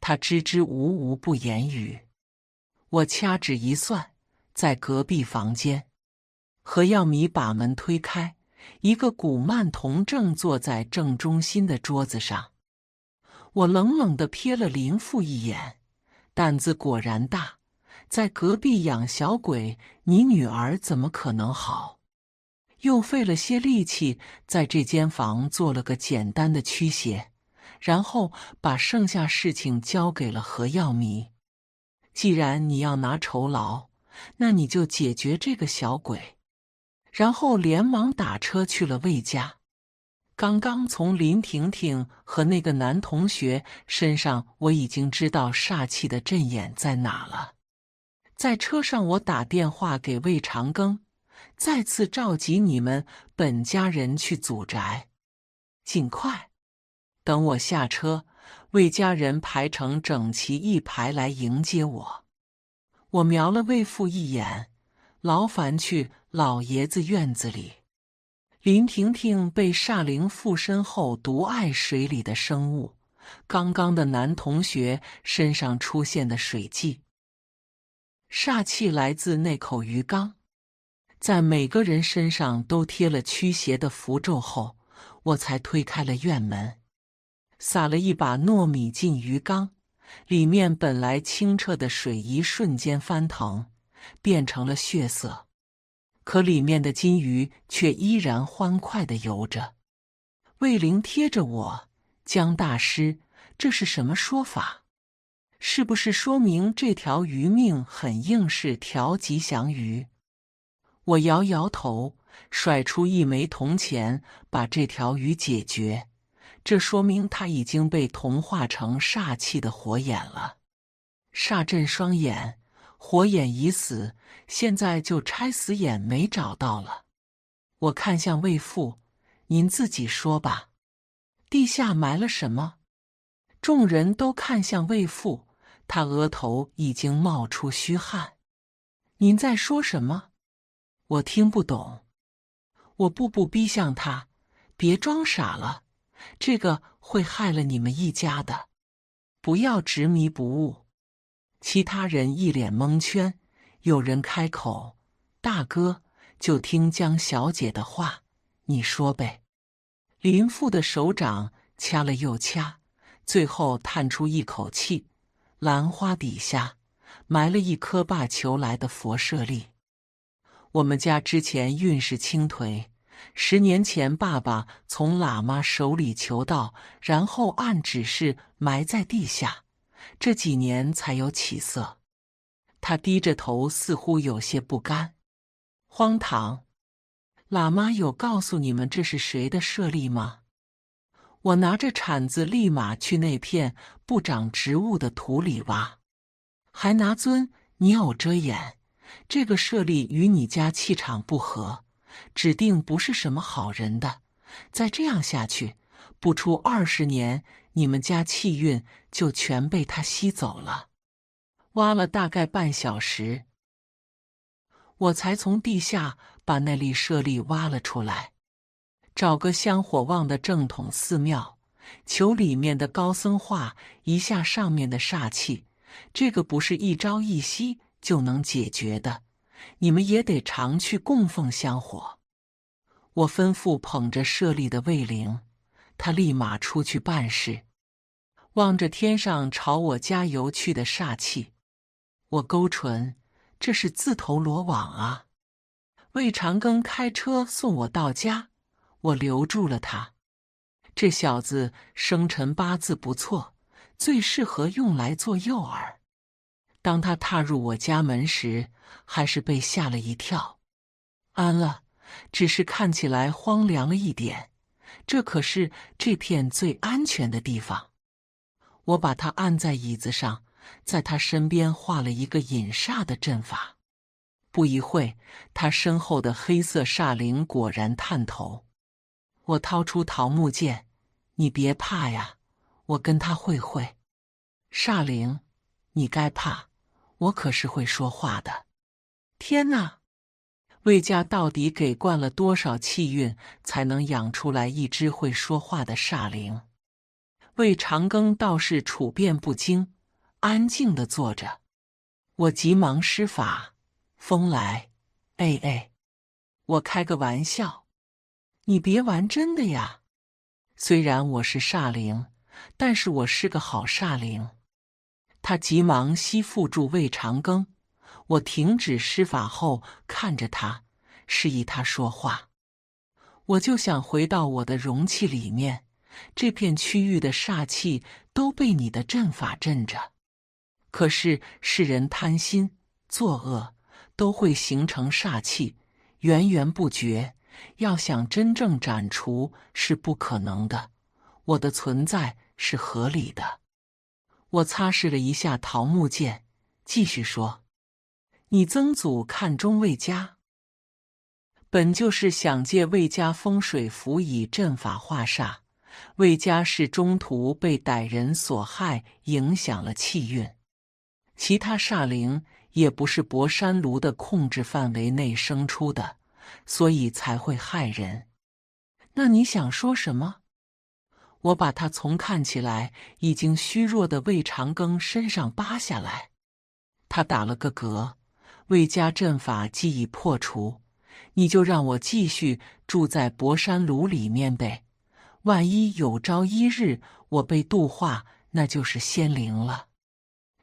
他支支吾吾不言语。我掐指一算，在隔壁房间。何耀明把门推开，一个古曼童正坐在正中心的桌子上。我冷冷的瞥了林父一眼。胆子果然大，在隔壁养小鬼，你女儿怎么可能好？又费了些力气，在这间房做了个简单的驱邪，然后把剩下事情交给了何耀明。既然你要拿酬劳，那你就解决这个小鬼，然后连忙打车去了魏家。刚刚从林婷婷和那个男同学身上，我已经知道煞气的阵眼在哪了。在车上，我打电话给魏长庚，再次召集你们本家人去祖宅。尽快，等我下车，魏家人排成整齐一排来迎接我。我瞄了魏父一眼，劳烦去老爷子院子里。林婷婷被煞灵附身后，独爱水里的生物。刚刚的男同学身上出现的水迹，煞气来自那口鱼缸。在每个人身上都贴了驱邪的符咒后，我才推开了院门，撒了一把糯米进鱼缸。里面本来清澈的水，一瞬间翻腾，变成了血色。可里面的金鱼却依然欢快的游着。魏玲贴着我：“江大师，这是什么说法？是不是说明这条鱼命很硬，是条吉祥鱼？”我摇摇头，甩出一枚铜钱，把这条鱼解决。这说明它已经被同化成煞气的火眼了。煞镇双眼。火眼已死，现在就拆死眼，没找到了。我看向魏父，您自己说吧。地下埋了什么？众人都看向魏父，他额头已经冒出虚汗。您在说什么？我听不懂。我步步逼向他，别装傻了，这个会害了你们一家的，不要执迷不悟。其他人一脸蒙圈，有人开口：“大哥，就听江小姐的话，你说呗。”林父的手掌掐了又掐，最后叹出一口气：“兰花底下埋了一颗爸求来的佛舍利。我们家之前运势倾颓，十年前爸爸从喇嘛手里求到，然后按指示埋在地下。”这几年才有起色。他低着头，似乎有些不甘。荒唐！喇嘛有告诉你们这是谁的舍利吗？我拿着铲子，立马去那片不长植物的土里挖，还拿尊你偶遮掩。这个舍利与你家气场不合，指定不是什么好人的。再这样下去，不出二十年。你们家气运就全被他吸走了。挖了大概半小时，我才从地下把那粒舍利挖了出来。找个香火旺的正统寺庙，求里面的高僧化一下上面的煞气。这个不是一朝一夕就能解决的，你们也得常去供奉香火。我吩咐捧着舍利的卫灵。他立马出去办事，望着天上朝我家游去的煞气，我勾唇，这是自投罗网啊！魏长庚开车送我到家，我留住了他。这小子生辰八字不错，最适合用来做诱饵。当他踏入我家门时，还是被吓了一跳。安了，只是看起来荒凉了一点。这可是这片最安全的地方。我把他按在椅子上，在他身边画了一个引煞的阵法。不一会他身后的黑色煞灵果然探头。我掏出桃木剑：“你别怕呀，我跟他会会。”煞灵，你该怕，我可是会说话的。天哪！魏家到底给灌了多少气运，才能养出来一只会说话的煞灵？魏长庚倒是处变不惊，安静的坐着。我急忙施法，风来，哎哎，我开个玩笑，你别玩真的呀。虽然我是煞灵，但是我是个好煞灵。他急忙吸附住魏长庚。我停止施法后，看着他，示意他说话。我就想回到我的容器里面。这片区域的煞气都被你的阵法镇着。可是世人贪心作恶，都会形成煞气，源源不绝。要想真正斩除是不可能的。我的存在是合理的。我擦拭了一下桃木剑，继续说。你曾祖看中魏家，本就是想借魏家风水辅以阵法化煞。魏家是中途被歹人所害，影响了气运。其他煞灵也不是博山炉的控制范围内生出的，所以才会害人。那你想说什么？我把他从看起来已经虚弱的魏长庚身上扒下来。他打了个嗝。魏家阵法既已破除，你就让我继续住在博山炉里面呗。万一有朝一日我被度化，那就是仙灵了。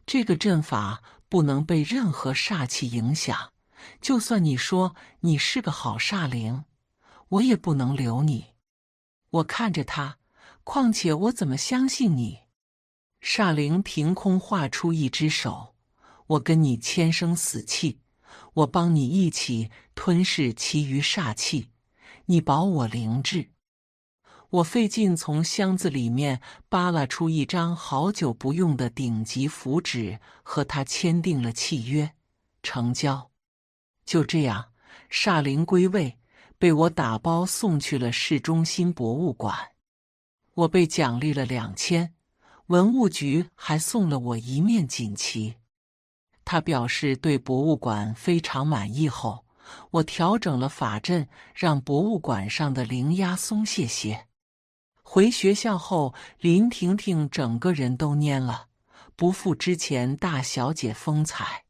这个阵法不能被任何煞气影响，就算你说你是个好煞灵，我也不能留你。我看着他，况且我怎么相信你？煞灵凭空画出一只手。我跟你签生死契，我帮你一起吞噬其余煞气，你保我灵智。我费劲从箱子里面扒拉出一张好久不用的顶级符纸，和他签订了契约，成交。就这样，煞灵归位，被我打包送去了市中心博物馆。我被奖励了两千，文物局还送了我一面锦旗。他表示对博物馆非常满意后，我调整了法阵，让博物馆上的灵压松懈些。回学校后，林婷婷整个人都蔫了，不复之前大小姐风采。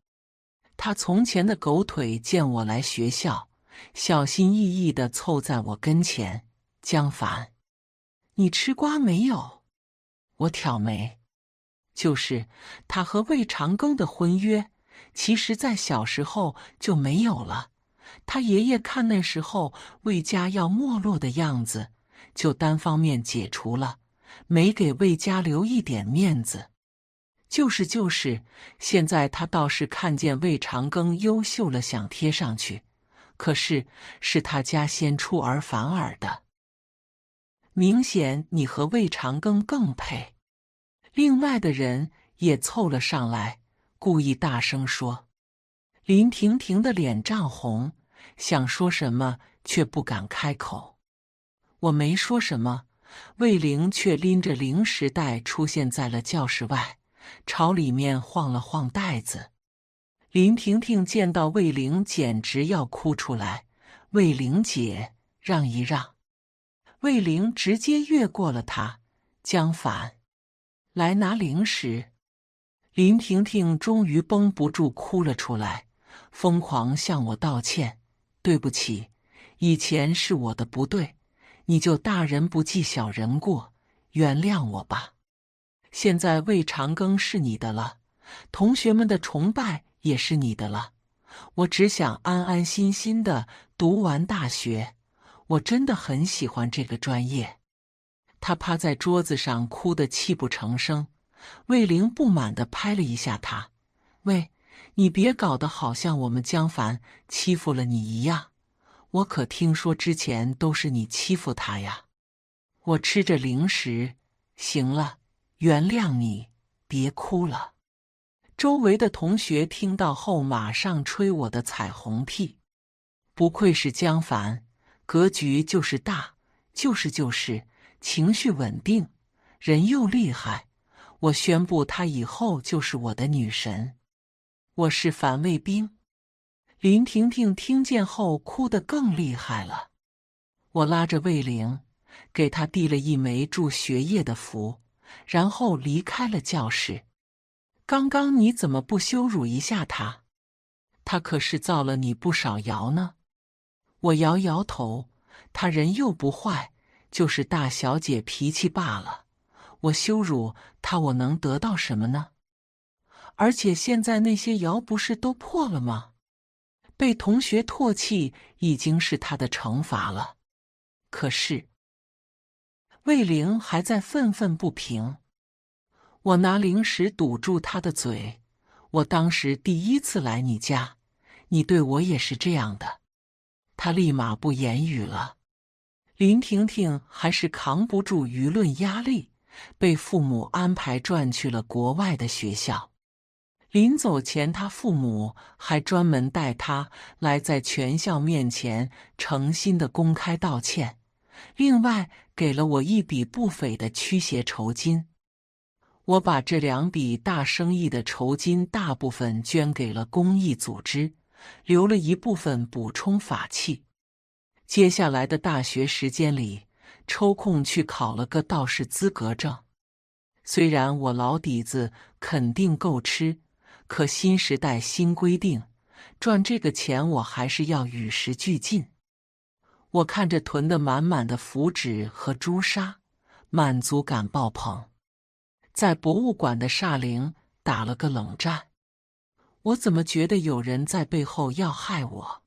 她从前的狗腿见我来学校，小心翼翼地凑在我跟前：“江凡，你吃瓜没有？”我挑眉。就是他和魏长庚的婚约，其实，在小时候就没有了。他爷爷看那时候魏家要没落的样子，就单方面解除了，没给魏家留一点面子。就是就是，现在他倒是看见魏长庚优秀了，想贴上去，可是是他家先出尔反尔的。明显，你和魏长庚更配。另外的人也凑了上来，故意大声说：“林婷婷的脸涨红，想说什么却不敢开口。”我没说什么，魏玲却拎着零食袋出现在了教室外，朝里面晃了晃袋子。林婷婷见到魏玲，简直要哭出来。“魏玲姐，让一让！”魏玲直接越过了她，江凡。来拿零食，林婷婷终于绷不住，哭了出来，疯狂向我道歉：“对不起，以前是我的不对，你就大人不计小人过，原谅我吧。现在魏长庚是你的了，同学们的崇拜也是你的了。我只想安安心心的读完大学，我真的很喜欢这个专业。”他趴在桌子上，哭得泣不成声。魏玲不满地拍了一下他：“喂，你别搞得好像我们江凡欺负了你一样。我可听说之前都是你欺负他呀。”我吃着零食，行了，原谅你，别哭了。周围的同学听到后，马上吹我的彩虹屁。不愧是江凡，格局就是大，就是就是。情绪稳定，人又厉害，我宣布她以后就是我的女神。我是樊卫兵，林婷婷听见后哭得更厉害了。我拉着卫玲，给她递了一枚助学业的符，然后离开了教室。刚刚你怎么不羞辱一下他？他可是造了你不少谣呢。我摇摇头，他人又不坏。就是大小姐脾气罢了。我羞辱她，我能得到什么呢？而且现在那些谣不是都破了吗？被同学唾弃已经是她的惩罚了。可是魏玲还在愤愤不平。我拿零食堵住她的嘴。我当时第一次来你家，你对我也是这样的。她立马不言语了。林婷婷还是扛不住舆论压力，被父母安排转去了国外的学校。临走前，他父母还专门带他来在全校面前诚心的公开道歉，另外给了我一笔不菲的驱邪酬金。我把这两笔大生意的酬金大部分捐给了公益组织，留了一部分补充法器。接下来的大学时间里，抽空去考了个道士资格证。虽然我老底子肯定够吃，可新时代新规定，赚这个钱我还是要与时俱进。我看着囤的满满的符纸和朱砂，满足感爆棚，在博物馆的煞灵打了个冷战。我怎么觉得有人在背后要害我？